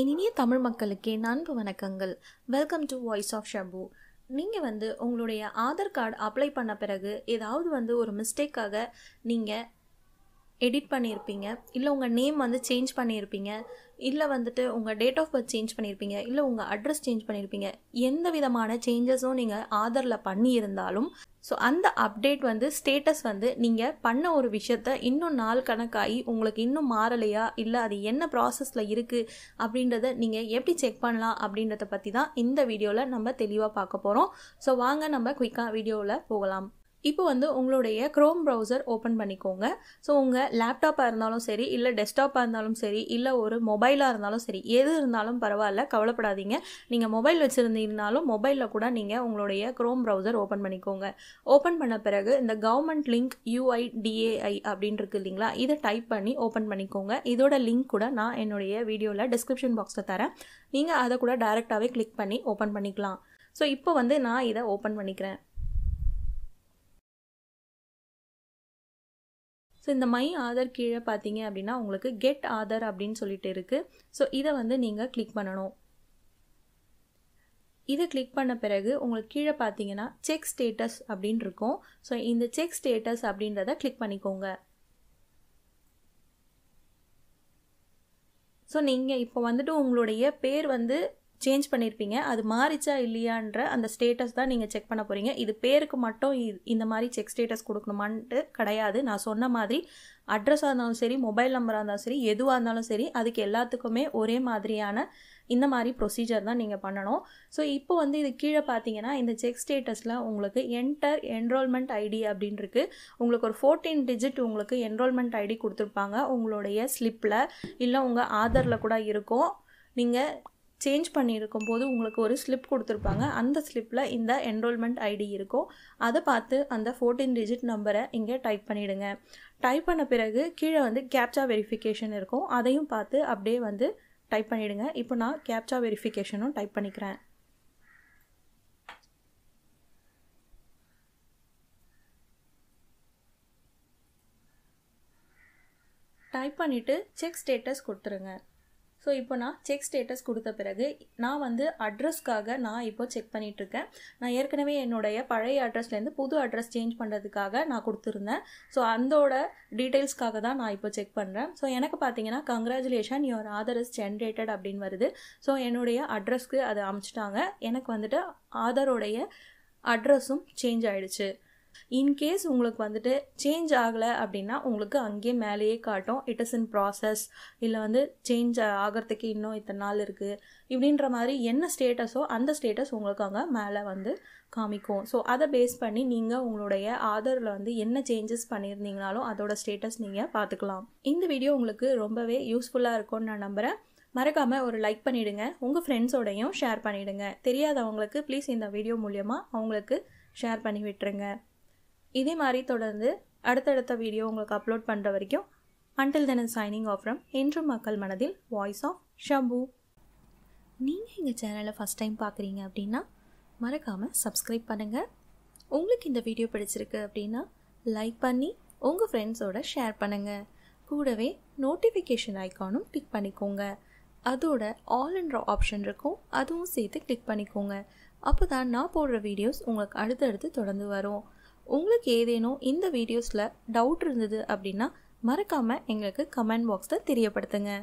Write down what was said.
இனிமே இனிய தமிழ் மக்களுக்கே நண்பு வணக்கங்கள் welcome to voice of Shabu நீங்கள் வந்து உங்களுடைய ஆதார் கார்டு அப்ளை பண்ண பிறகு ஏதாவது வந்து ஒரு மிஸ்டேக்காக நீங்கள் எடிட் பண்ணியிருப்பீங்க இல்லை உங்கள் நேம் வந்து சேஞ்ச் பண்ணியிருப்பீங்க இல்லை வந்துட்டு உங்கள் டேட் ஆஃப் பர்த் சேஞ்ச் பண்ணியிருப்பீங்க இல்லை உங்கள் அட்ரஸ் சேஞ்ச் பண்ணியிருப்பீங்க எந்த விதமான சேஞ்சஸும் நீங்கள் ஆதரில் பண்ணியிருந்தாலும் ஸோ அந்த அப்டேட் வந்து ஸ்டேட்டஸ் வந்து நீங்கள் பண்ண ஒரு விஷயத்த இன்னும் நாள் கணக்காகி உங்களுக்கு இன்னும் மாறலையா இல்லை அது என்ன ப்ராசஸில் இருக்குது அப்படின்றத நீங்கள் எப்படி செக் பண்ணலாம் அப்படின்றத பற்றி தான் இந்த வீடியோவில் நம்ம தெளிவாக பார்க்க போகிறோம் ஸோ வாங்க நம்ம குயிக்காக வீடியோவில் போகலாம் இப்போ வந்து உங்களுடைய க்ரோம் ப்ரௌசர் ஓப்பன் பண்ணிக்கோங்க ஸோ உங்கள் லேப்டாப்பாக இருந்தாலும் சரி இல்லை டெஸ்க்டாப்பாக இருந்தாலும் சரி இல்லை ஒரு மொபைலாக இருந்தாலும் சரி எது இருந்தாலும் பரவாயில்ல கவலைப்படாதீங்க நீங்கள் மொபைல் வச்சுருந்தீங்கனாலும் மொபைலில் கூட நீங்கள் உங்களுடைய க்ரோம் ப்ரௌசர் ஓப்பன் பண்ணிக்கோங்க ஓப்பன் பண்ண பிறகு இந்த கவர்மெண்ட் லிங்க் யூஐடிஏஐ அப்படின்னு இருக்கு இல்லைங்களா இதை டைப் பண்ணி ஓப்பன் பண்ணிக்கோங்க இதோட லிங்க் கூட நான் என்னுடைய வீடியோவில் டிஸ்கிரிப்ஷன் பாக்ஸில் தரேன் நீங்கள் அதை கூட டைரெக்டாகவே கிளிக் பண்ணி ஓப்பன் பண்ணிக்கலாம் ஸோ இப்போ வந்து நான் இதை ஓப்பன் பண்ணிக்கிறேன் ஸோ இந்த மை ஆதார் கீழே பார்த்தீங்க அப்படின்னா உங்களுக்கு கெட் ஆதார் அப்படின்னு சொல்லிட்டு இருக்குது ஸோ இதை வந்து நீங்கள் கிளிக் பண்ணணும் இதை கிளிக் பண்ண பிறகு உங்களுக்கு கீழே பார்த்தீங்கன்னா செக் ஸ்டேட்டஸ் அப்படின்னு இருக்கும் ஸோ இந்த செக் ஸ்டேட்டஸ் அப்படின்றத கிளிக் பண்ணிக்கோங்க ஸோ நீங்கள் இப்போ வந்துட்டு உங்களுடைய பேர் வந்து சேஞ்ச் பண்ணியிருப்பீங்க அது மாறிச்சா இல்லையான்ற அந்த ஸ்டேட்டஸ் தான் நீங்கள் செக் பண்ண போகிறீங்க இது பேருக்கு மட்டும் இந்த மாதிரி செக் ஸ்டேட்டஸ் கொடுக்கணுமான்ட்டு கிடையாது நான் சொன்ன மாதிரி அட்ரஸாக இருந்தாலும் சரி மொபைல் நம்பராக இருந்தாலும் சரி எதுவாக இருந்தாலும் சரி அதுக்கு எல்லாத்துக்குமே ஒரே மாதிரியான இந்த மாதிரி ப்ரொசீஜர் தான் நீங்கள் பண்ணணும் ஸோ இப்போ வந்து இது கீழே பார்த்தீங்கன்னா இந்த செக் ஸ்டேட்டஸில் உங்களுக்கு என்டர் என்ரோல்மெண்ட் ஐடி அப்படின்னு இருக்குது உங்களுக்கு ஒரு ஃபோர்டீன் டிஜிட் உங்களுக்கு என்ரோல்மெண்ட் ஐடி கொடுத்துருப்பாங்க உங்களுடைய ஸ்லிப்பில் இல்லை உங்கள் ஆதரில் கூட இருக்கும் நீங்கள் சேஞ்ச் பண்ணியிருக்கும் போது உங்களுக்கு ஒரு ஸ்லிப் கொடுத்துருப்பாங்க அந்த ஸ்லிப்பில் இந்த என்ரோல்மெண்ட் ஐடி இருக்கும் அதை பார்த்து அந்த ஃபோர்டீன் டிஜிட் நம்பரை இங்கே டைப் பண்ணிவிடுங்க டைப் பண்ண பிறகு கீழே வந்து கேப்சா வெரிஃபிகேஷன் இருக்கும் அதையும் பார்த்து அப்படியே வந்து டைப் பண்ணிவிடுங்க இப்போ நான் கேப்சா வெரிஃபிகேஷனும் டைப் பண்ணிக்கிறேன் டைப் பண்ணிவிட்டு செக் ஸ்டேட்டஸ் கொடுத்துருங்க ஸோ இப்போ நான் செக் ஸ்டேட்டஸ் கொடுத்த பிறகு நான் வந்து அட்ரஸ்க்காக நான் இப்போ செக் பண்ணிகிட்ருக்கேன் நான் ஏற்கனவே என்னுடைய பழைய அட்ரஸ்லேருந்து புது அட்ரஸ் சேஞ்ச் பண்ணுறதுக்காக நான் கொடுத்துருந்தேன் ஸோ அந்தோட டீட்டெயில்ஸ்க்காக தான் நான் இப்போ செக் பண்ணுறேன் ஸோ எனக்கு பார்த்தீங்கன்னா congratulation your Aadhaar is generated அப்படின்னு வருது ஸோ என்னுடைய அட்ரஸ்க்கு அதை அமைச்சிட்டாங்க எனக்கு வந்துட்டு ஆதாரோடைய அட்ரஸும் சேஞ்ச் ஆகிடுச்சு இன்கேஸ் உங்களுக்கு வந்துட்டு சேஞ்ச் ஆகலை அப்படின்னா உங்களுக்கு அங்கேயே மேலேயே காட்டும் இட் இஸ் இன் ப்ராசஸ் இல்லை வந்து சேஞ்ச் ஆகிறதுக்கு இன்னும் இத்தனை நாள் இருக்குது இப்படின்ற மாதிரி என்ன ஸ்டேட்டஸோ அந்த ஸ்டேட்டஸ் உங்களுக்கு அங்கே மேலே வந்து காமிக்கும் ஸோ அதை பேஸ் பண்ணி நீங்கள் உங்களுடைய ஆதரில் வந்து என்ன சேஞ்சஸ் பண்ணியிருந்தீங்கனாலும் அதோட ஸ்டேட்டஸ் நீங்கள் பார்த்துக்கலாம் இந்த வீடியோ உங்களுக்கு ரொம்பவே யூஸ்ஃபுல்லாக இருக்கும்னு நான் நம்புகிறேன் மறக்காமல் ஒரு லைக் பண்ணிவிடுங்க உங்கள் ஃப்ரெண்ட்ஸோடையும் ஷேர் பண்ணிவிடுங்க தெரியாதவங்களுக்கு ப்ளீஸ் இந்த வீடியோ மூலியமாக அவங்களுக்கு ஷேர் பண்ணி விட்டுருங்க இதே மாதிரி தொடர்ந்து அடுத்தடுத்த வீடியோ உங்களுக்கு அப்லோட் பண்ணுற வரைக்கும் until then signing off from என்றும் மக்கள் மனதில் வாய்ஸ் ஆஃப் ஷம்பு நீங்கள் எங்கள் சேனலை ஃபஸ்ட் டைம் பார்க்குறீங்க அப்படின்னா மறக்காமல் சப்ஸ்கிரைப் பண்ணுங்கள் உங்களுக்கு இந்த வீடியோ பிடிச்சிருக்கு அப்படின்னா லைக் பண்ணி உங்கள் ஃப்ரெண்ட்ஸோட ஷேர் பண்ணுங்கள் கூடவே நோட்டிஃபிகேஷன் ஐக்கானும் கிளிக் பண்ணிக்கோங்க அதோட ஆல் ஆல்ன்ற ஆப்ஷன் இருக்கும் அதுவும் சேர்த்து கிளிக் பண்ணிக்கோங்க அப்போ தான் நான் போடுற வீடியோஸ் உங்களுக்கு அடுத்தடுத்து தொடர்ந்து வரும் உங்களுக்கு ஏதேனும் இந்த வீடியோஸில் டவுட் இருந்தது அப்படின்னா மறக்காமல் எங்களுக்கு கமெண்ட் பாக்ஸில் தெரியப்படுத்துங்க